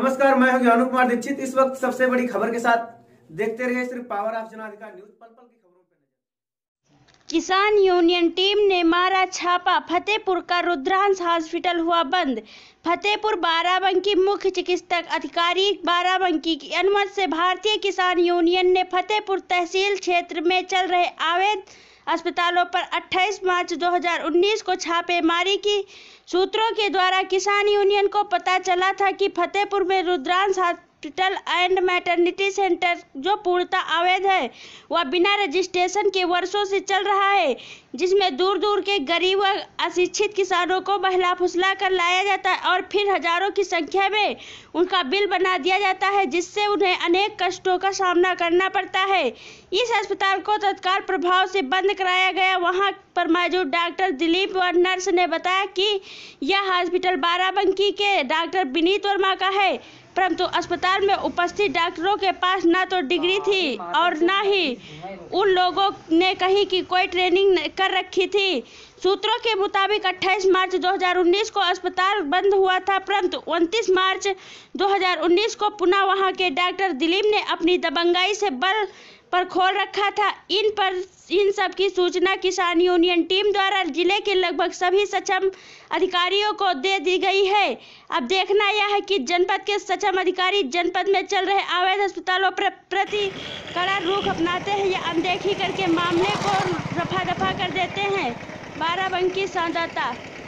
नमस्कार मैं हूं ज्ञानू कुमार दीक्षित इस वक्त सबसे बड़ी खबर के साथ देखते रहिए सिर्फ पावर ऑफ जनाधिकार न्यूज पल पल की खबरों पर किसान यूनियन टीम ने मारा छापा फतेहपुर का रुद्रांश हॉस्पिटल हुआ बंद फतेहपुर बाराबंकी मुख्य चिकित्सक अधिकारी बाराबंकी की अनुमति से भारतीय किसान यूनियन ने फतेहपुर तहसील क्षेत्र में चल रहे अवैध अस्पतालों पर 28 मार्च 2019 को छापेमारी की सूत्रों के द्वारा किसान यूनियन को पता चला था कि फतेहपुर में Rudransh hospital and maternity centre जो पूर्णतः अवैध है वह बिना रजिस्ट्रेशन के वर्षों से चल रहा है जिसमें दूर दूर के गरीब व अशिक्षित किसानों को बहला फुसला कर लाया जाता है और फिर हजारों की संख्या में उनका बिल बना दिया जाता है जिससे उन्हें अनेक कष्टों का सामना करना पड़ता है इस अस्पताल को तत्काल प्रभाव से बंद कराया गया वहाँ पर मौजूद डॉक्टर दिलीप व नर्स ने बताया कि यह हॉस्पिटल बाराबंकी के डॉक्टर विनीत वर्मा का है परंतु अस्पताल में उपस्थित डॉक्टरों के पास ना तो डिग्री थी और ना ही उन लोगों ने कहीं की कोई ट्रेनिंग कर रखी थी सूत्रों के मुताबिक 28 मार्च 2019 को अस्पताल बंद हुआ था परंतु 29 मार्च 2019 को पुनः वहां के डॉक्टर दिलीप ने अपनी दबंगाई से बल पर खोल रखा था इन पर इन सब की सूचना किसान यूनियन टीम द्वारा जिले के लगभग सभी सक्षम अधिकारियों को दे दी गई है अब देखना यह है कि जनपद के सक्षम अधिकारी जनपद में चल रहे अवैध अस्पतालों पर प्रति कड़ा रुख अपनाते हैं या अनदेखी करके मामले को रफा बाराबंकी संवाददाता